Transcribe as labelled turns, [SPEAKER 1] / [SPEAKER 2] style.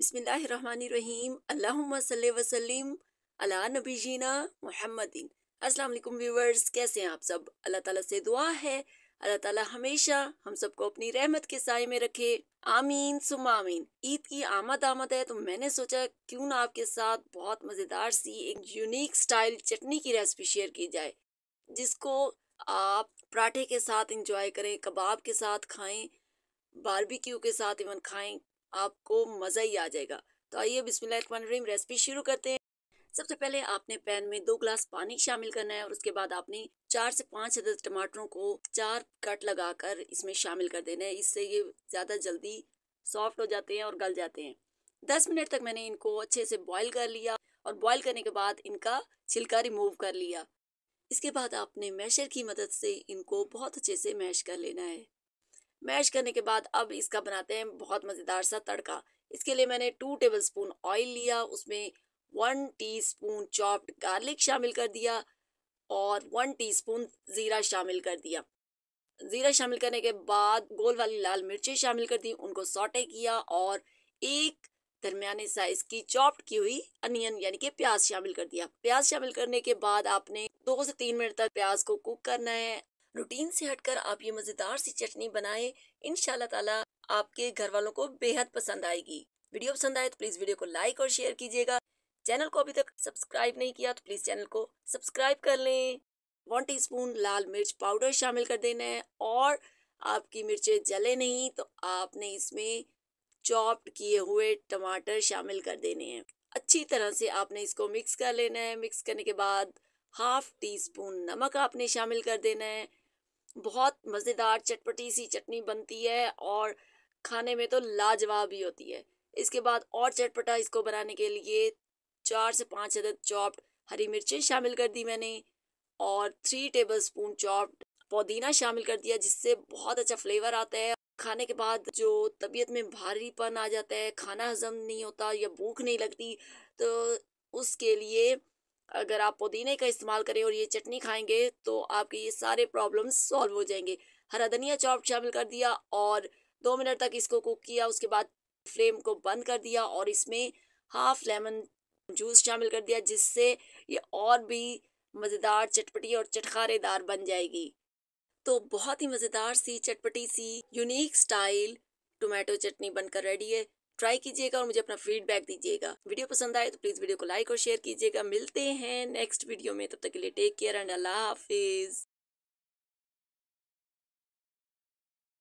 [SPEAKER 1] बिसमीम अल्लाम अला नबी जीना अस्सलाम वालेकुम व्यूवर्स कैसे हैं आप सब अल्लाह ताला से दुआ है अल्लाह ताला हमेशा हम सबको अपनी रहमत के साय में रखे आमीन सुम आमीन ईद की आमद आमद है तो मैंने सोचा क्यों ना आपके साथ बहुत मज़ेदार सी एक यूनिक स्टाइल चटनी की रेसिपी शेयर की जाए जिसको आप पराठे के साथ इंजॉय करें कबाब के साथ खाएं बारबेक्यू के साथ इवन खाएं आपको मज़ा ही आ जाएगा तो आइए बिस्मिल्लाहिर्रहमानिर्रहीम रेसिपी शुरू करते हैं सबसे पहले आपने पैन में दो ग्लास पानी शामिल करना है और उसके बाद आपने चार से पाँच अदद टमाटरों को चार कट लगाकर इसमें शामिल कर देना है इससे ये ज़्यादा जल्दी सॉफ्ट हो जाते हैं और गल जाते हैं दस मिनट तक मैंने इनको अच्छे से बॉईल कर लिया और बॉईल करने के बाद इनका छिलका रिमूव कर लिया इसके बाद आपने मैशर की मदद से इनको बहुत अच्छे से मैश कर लेना है मैश करने के बाद अब इसका बनाते हैं बहुत मज़ेदार सा तड़का इसके लिए मैंने टू टेबल स्पून ऑयल लिया उसमें one teaspoon chopped garlic शामिल कर दिया और वन टी स्पून ज़ीरा शामिल कर दिया ज़ीरा शामिल करने के बाद गोल वाली लाल मिर्चें शामिल कर दी उनको सॉटे किया और एक दरमियाने साइज की चॉप्ड की हुई अनियन यानी कि प्याज शामिल कर दिया प्याज शामिल करने के बाद आपने दो से तीन मिनट तक प्याज को कुक करना है रूटीन से हटकर आप ये मज़ेदार सी चटनी बनाएं इन ताला आपके घर वालों को बेहद पसंद आएगी वीडियो पसंद आए तो प्लीज़ वीडियो को लाइक और शेयर कीजिएगा चैनल को अभी तक सब्सक्राइब नहीं किया तो प्लीज़ चैनल को सब्सक्राइब कर लें वन टी लाल मिर्च पाउडर शामिल कर देना है और आपकी मिर्चें जले नहीं तो आपने इसमें चॉप्ड किए हुए टमाटर शामिल कर देने हैं अच्छी तरह से आपने इसको मिक्स कर लेना है मिक्स करने के बाद हाफ टी स्पून नमक आपने शामिल कर देना है बहुत मज़ेदार चटपटी सी चटनी बनती है और खाने में तो लाजवाब ही होती है इसके बाद और चटपटा इसको बनाने के लिए चार से पाँच अदद चॉप्ड हरी मिर्चें शामिल कर दी मैंने और थ्री टेबल स्पून चॉप्ड पुदीना शामिल कर दिया जिससे बहुत अच्छा फ्लेवर आता है खाने के बाद जो तबीयत में भारीपन आ जाता है खाना हजम नहीं होता या भूख नहीं लगती तो उसके लिए अगर आप पुदीने का इस्तेमाल करें और ये चटनी खाएंगे तो आपके ये सारे प्रॉब्लम सॉल्व हो जाएंगे हरा धनिया चॉप शामिल कर दिया और दो मिनट तक इसको कुक किया उसके बाद फ्लेम को बंद कर दिया और इसमें हाफ लेमन जूस शामिल कर दिया जिससे ये और भी मज़ेदार चटपटी और चटखारेदार बन जाएगी तो बहुत ही मज़ेदार सी चटपटी सी यूनिक स्टाइल टोमेटो चटनी बनकर रेडी है ट्राई कीजिएगा और मुझे अपना फीडबैक दीजिएगा वीडियो पसंद आए तो प्लीज़ वीडियो को लाइक और शेयर कीजिएगा मिलते हैं नेक्स्ट वीडियो में तब तक के लिए टेक केयर एंड अल्लाह हाफिज़